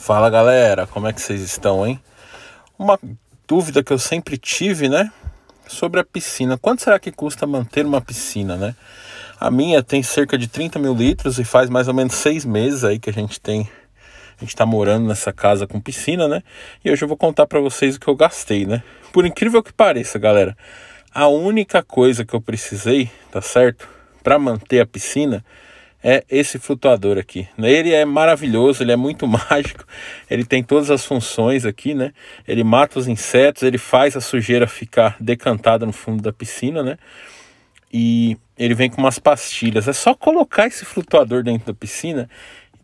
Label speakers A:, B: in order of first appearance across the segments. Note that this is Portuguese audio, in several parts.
A: Fala galera, como é que vocês estão, hein? Uma dúvida que eu sempre tive, né? Sobre a piscina. Quanto será que custa manter uma piscina, né? A minha tem cerca de 30 mil litros e faz mais ou menos seis meses aí que a gente tem. A gente tá morando nessa casa com piscina, né? E hoje eu vou contar para vocês o que eu gastei, né? Por incrível que pareça, galera, a única coisa que eu precisei, tá certo? Para manter a piscina é esse flutuador aqui. Né? Ele é maravilhoso, ele é muito mágico, ele tem todas as funções aqui, né? Ele mata os insetos, ele faz a sujeira ficar decantada no fundo da piscina, né? E ele vem com umas pastilhas. É só colocar esse flutuador dentro da piscina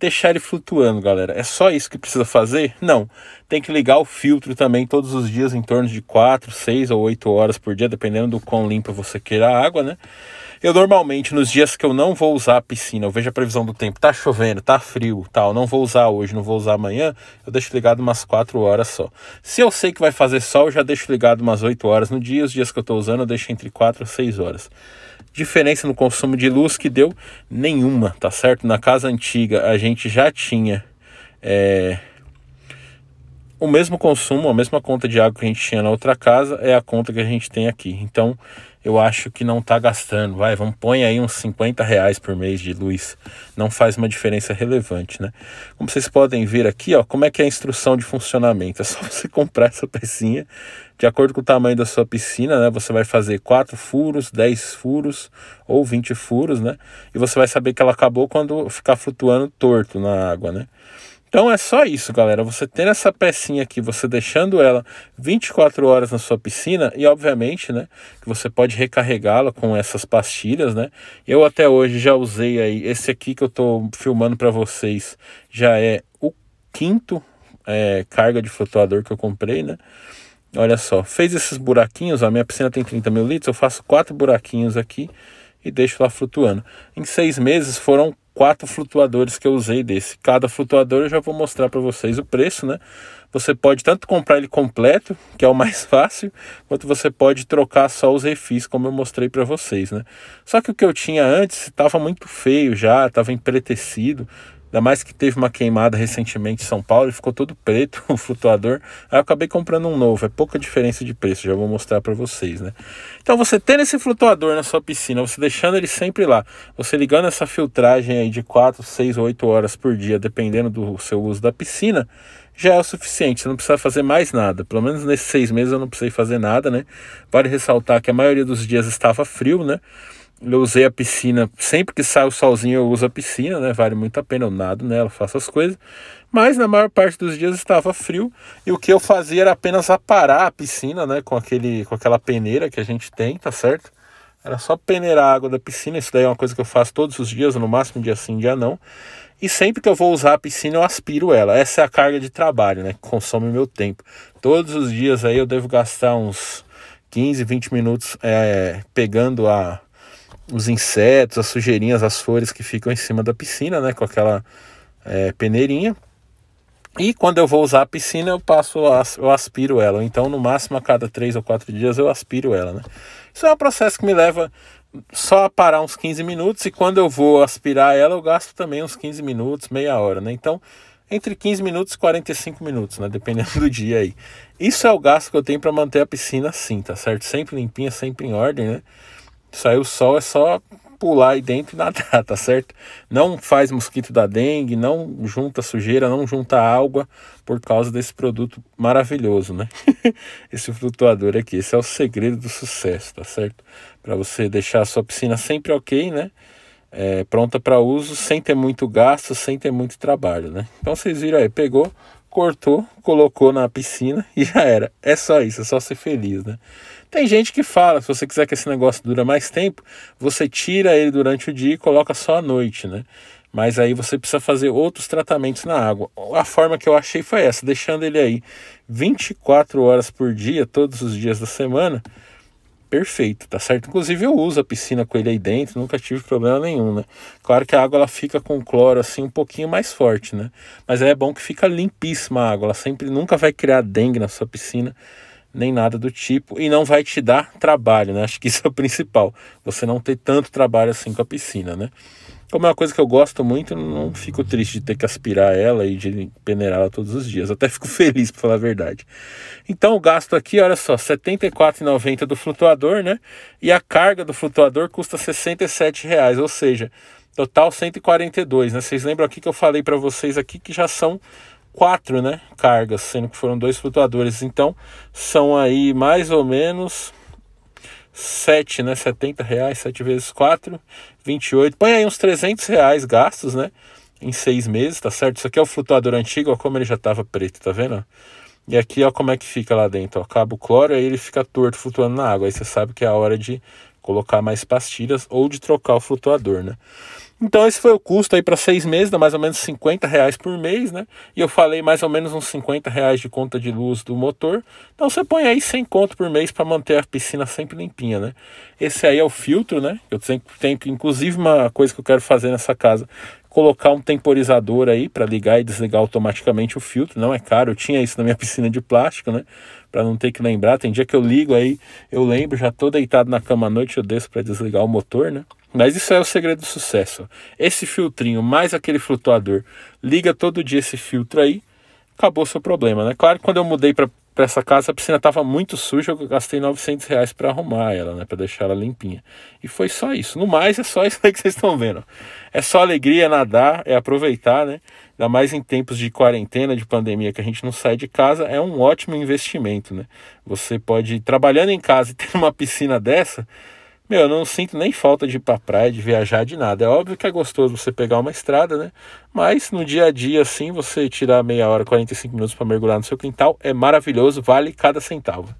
A: deixar ele flutuando, galera. É só isso que precisa fazer? Não. Tem que ligar o filtro também todos os dias, em torno de 4, 6 ou 8 horas por dia, dependendo do quão limpa você queira a água, né? Eu normalmente, nos dias que eu não vou usar a piscina, eu vejo a previsão do tempo, tá chovendo, tá frio, tal, não vou usar hoje, não vou usar amanhã, eu deixo ligado umas 4 horas só. Se eu sei que vai fazer sol, eu já deixo ligado umas 8 horas no dia, os dias que eu tô usando eu deixo entre 4 e 6 horas. Diferença no consumo de luz que deu nenhuma, tá certo? Na casa antiga a gente já tinha é, o mesmo consumo, a mesma conta de água que a gente tinha na outra casa é a conta que a gente tem aqui. Então eu acho que não está gastando. Vai, vamos põe aí uns 50 reais por mês de luz. Não faz uma diferença relevante, né? Como vocês podem ver aqui, ó, como é que é a instrução de funcionamento. É só você comprar essa pecinha. De acordo com o tamanho da sua piscina, né? Você vai fazer 4 furos, 10 furos ou 20 furos, né? E você vai saber que ela acabou quando ficar flutuando torto na água, né? Então é só isso, galera. Você tendo essa pecinha aqui, você deixando ela 24 horas na sua piscina e obviamente, né, que você pode recarregá-la com essas pastilhas, né? Eu até hoje já usei aí esse aqui que eu tô filmando para vocês, já é o quinto é, carga de flutuador que eu comprei, né? Olha só, fez esses buraquinhos, a minha piscina tem 30 mil litros, eu faço quatro buraquinhos aqui e deixo lá flutuando. Em seis meses foram quatro flutuadores que eu usei desse. Cada flutuador eu já vou mostrar para vocês o preço, né? Você pode tanto comprar ele completo, que é o mais fácil, quanto você pode trocar só os refis, como eu mostrei para vocês, né? Só que o que eu tinha antes estava muito feio já, estava empretecido, Ainda mais que teve uma queimada recentemente em São Paulo e ficou todo preto o flutuador. Aí eu acabei comprando um novo, é pouca diferença de preço, já vou mostrar para vocês, né? Então você tendo esse flutuador na sua piscina, você deixando ele sempre lá, você ligando essa filtragem aí de 4, 6 ou 8 horas por dia, dependendo do seu uso da piscina, já é o suficiente, você não precisa fazer mais nada. Pelo menos nesses seis meses eu não precisei fazer nada, né? Vale ressaltar que a maioria dos dias estava frio, né? eu usei a piscina, sempre que sai o solzinho eu uso a piscina, né? Vale muito a pena, eu nado nela, faço as coisas. Mas na maior parte dos dias estava frio e o que eu fazia era apenas aparar a piscina, né? Com, aquele, com aquela peneira que a gente tem, tá certo? Era só peneirar a água da piscina, isso daí é uma coisa que eu faço todos os dias, no máximo dia sim, dia não. E sempre que eu vou usar a piscina, eu aspiro ela. Essa é a carga de trabalho, né? Que consome meu tempo. Todos os dias aí eu devo gastar uns 15, 20 minutos é, pegando a os insetos, as sujeirinhas, as flores que ficam em cima da piscina, né? Com aquela é, peneirinha. E quando eu vou usar a piscina, eu passo, eu aspiro ela. Então, no máximo a cada três ou quatro dias eu aspiro ela, né? Isso é um processo que me leva só a parar uns 15 minutos e quando eu vou aspirar ela, eu gasto também uns 15 minutos, meia hora, né? Então, entre 15 minutos e 45 minutos, né? Dependendo do dia aí. Isso é o gasto que eu tenho para manter a piscina assim, tá certo? Sempre limpinha, sempre em ordem, né? Saiu o sol, é só pular aí dentro e nadar, tá certo? Não faz mosquito da dengue, não junta sujeira, não junta água por causa desse produto maravilhoso, né? Esse flutuador aqui, esse é o segredo do sucesso, tá certo? Para você deixar a sua piscina sempre ok, né? É, pronta para uso, sem ter muito gasto, sem ter muito trabalho, né? Então vocês viram aí, pegou, cortou, colocou na piscina e já era. É só isso, é só ser feliz, né? Tem gente que fala, se você quiser que esse negócio dura mais tempo, você tira ele durante o dia e coloca só à noite, né? Mas aí você precisa fazer outros tratamentos na água. A forma que eu achei foi essa, deixando ele aí 24 horas por dia, todos os dias da semana, perfeito, tá certo? Inclusive eu uso a piscina com ele aí dentro, nunca tive problema nenhum, né? Claro que a água ela fica com cloro assim um pouquinho mais forte, né? Mas é bom que fica limpíssima a água, ela sempre nunca vai criar dengue na sua piscina nem nada do tipo, e não vai te dar trabalho, né? Acho que isso é o principal, você não ter tanto trabalho assim com a piscina, né? Como é uma coisa que eu gosto muito, não fico triste de ter que aspirar ela e de peneirar ela todos os dias. Até fico feliz, para falar a verdade. Então, o gasto aqui, olha só, R$ 74,90 do flutuador, né? E a carga do flutuador custa R$ 67,00, ou seja, total 142,00, né? Vocês lembram aqui que eu falei para vocês aqui que já são quatro né, cargas, sendo que foram dois flutuadores. Então são aí mais ou menos 7, né? 70 reais, 7 vezes 4, 28. Põe aí uns 300 reais gastos, né? Em seis meses, tá certo? Isso aqui é o flutuador antigo, ó, como ele já tava preto, tá vendo? E aqui, ó, como é que fica lá dentro, ó. Cabo cloro, aí ele fica torto flutuando na água. Aí você sabe que é a hora de colocar mais pastilhas ou de trocar o flutuador, né? Então esse foi o custo aí para seis meses, dá mais ou menos 50 reais por mês, né? E eu falei mais ou menos uns 50 reais de conta de luz do motor. Então você põe aí 100 conto por mês para manter a piscina sempre limpinha, né? Esse aí é o filtro, né? Eu tenho, tenho inclusive uma coisa que eu quero fazer nessa casa colocar um temporizador aí para ligar e desligar automaticamente o filtro, não é caro, eu tinha isso na minha piscina de plástico, né? Para não ter que lembrar, tem dia que eu ligo aí, eu lembro, já tô deitado na cama à noite, eu desço para desligar o motor, né? Mas isso é o segredo do sucesso. Esse filtrinho mais aquele flutuador, liga todo dia esse filtro aí, acabou o seu problema, né? Claro que quando eu mudei para para essa casa a piscina estava muito suja, eu gastei 900 reais para arrumar ela, né, para deixar ela limpinha. E foi só isso. No mais, é só isso aí que vocês estão vendo. É só alegria, é nadar, é aproveitar, né? Ainda mais em tempos de quarentena, de pandemia, que a gente não sai de casa, é um ótimo investimento, né? Você pode ir trabalhando em casa e ter uma piscina dessa meu, eu não sinto nem falta de ir pra praia, de viajar, de nada. É óbvio que é gostoso você pegar uma estrada, né? Mas no dia a dia, assim, você tirar meia hora, 45 minutos para mergulhar no seu quintal é maravilhoso, vale cada centavo.